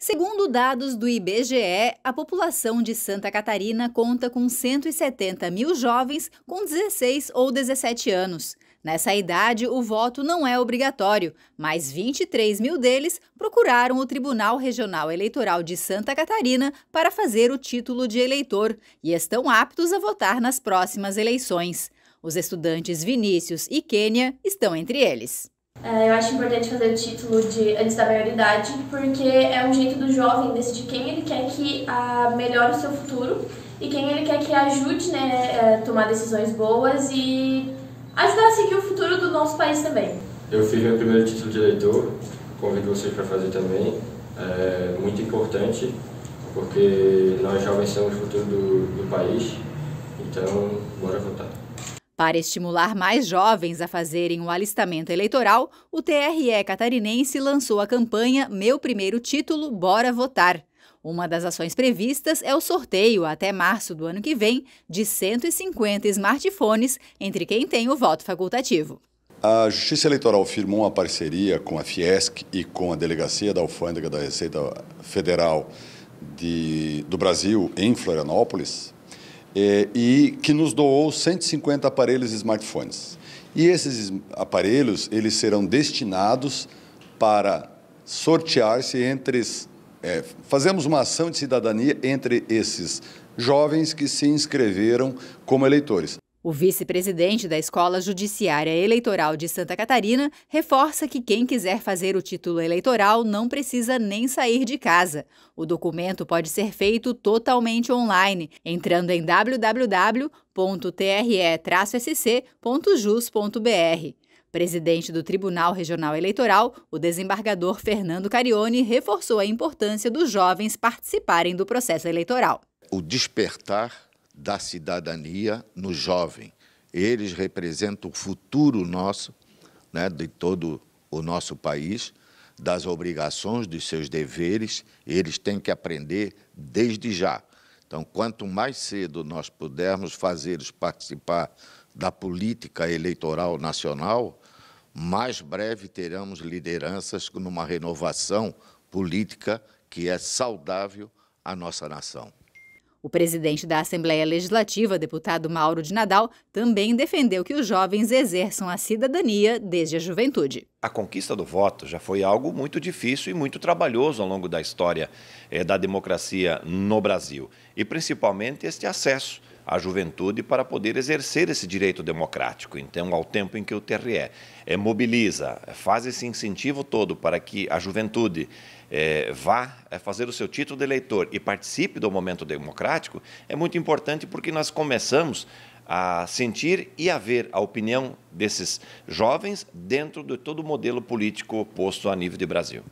Segundo dados do IBGE, a população de Santa Catarina conta com 170 mil jovens com 16 ou 17 anos. Nessa idade, o voto não é obrigatório, mas 23 mil deles procuraram o Tribunal Regional Eleitoral de Santa Catarina para fazer o título de eleitor e estão aptos a votar nas próximas eleições. Os estudantes Vinícius e Kênia estão entre eles. É, eu acho importante fazer o título de antes da maioridade, porque é um jeito do jovem decidir quem ele quer que a, ah, melhore o seu futuro e quem ele quer que ajude né, a tomar decisões boas e ajudar a seguir o futuro do nosso país também. Eu fiz meu primeiro título de eleitor, convido vocês para fazer também. É muito importante, porque nós jovens somos o futuro do, do país, então bora votar. Para estimular mais jovens a fazerem o alistamento eleitoral, o TRE catarinense lançou a campanha Meu Primeiro Título, Bora Votar. Uma das ações previstas é o sorteio, até março do ano que vem, de 150 smartphones entre quem tem o voto facultativo. A Justiça Eleitoral firmou uma parceria com a Fiesc e com a Delegacia da Alfândega da Receita Federal de, do Brasil em Florianópolis é, e que nos doou 150 aparelhos e smartphones. E esses aparelhos eles serão destinados para sortear-se entre é, fazemos uma ação de cidadania entre esses jovens que se inscreveram como eleitores. O vice-presidente da Escola Judiciária Eleitoral de Santa Catarina reforça que quem quiser fazer o título eleitoral não precisa nem sair de casa. O documento pode ser feito totalmente online, entrando em www.tre-sc.jus.br. Presidente do Tribunal Regional Eleitoral, o desembargador Fernando Carione reforçou a importância dos jovens participarem do processo eleitoral. O despertar da cidadania no jovem. Eles representam o futuro nosso, né, de todo o nosso país, das obrigações, dos seus deveres, eles têm que aprender desde já. Então, quanto mais cedo nós pudermos fazê-los participar da política eleitoral nacional, mais breve teremos lideranças numa renovação política que é saudável à nossa nação. O presidente da Assembleia Legislativa, deputado Mauro de Nadal, também defendeu que os jovens exerçam a cidadania desde a juventude. A conquista do voto já foi algo muito difícil e muito trabalhoso ao longo da história eh, da democracia no Brasil, e principalmente este acesso a juventude para poder exercer esse direito democrático. Então, ao tempo em que o TRE é, mobiliza, é, faz esse incentivo todo para que a juventude é, vá é, fazer o seu título de eleitor e participe do momento democrático, é muito importante porque nós começamos a sentir e a ver a opinião desses jovens dentro de todo o modelo político posto a nível de Brasil.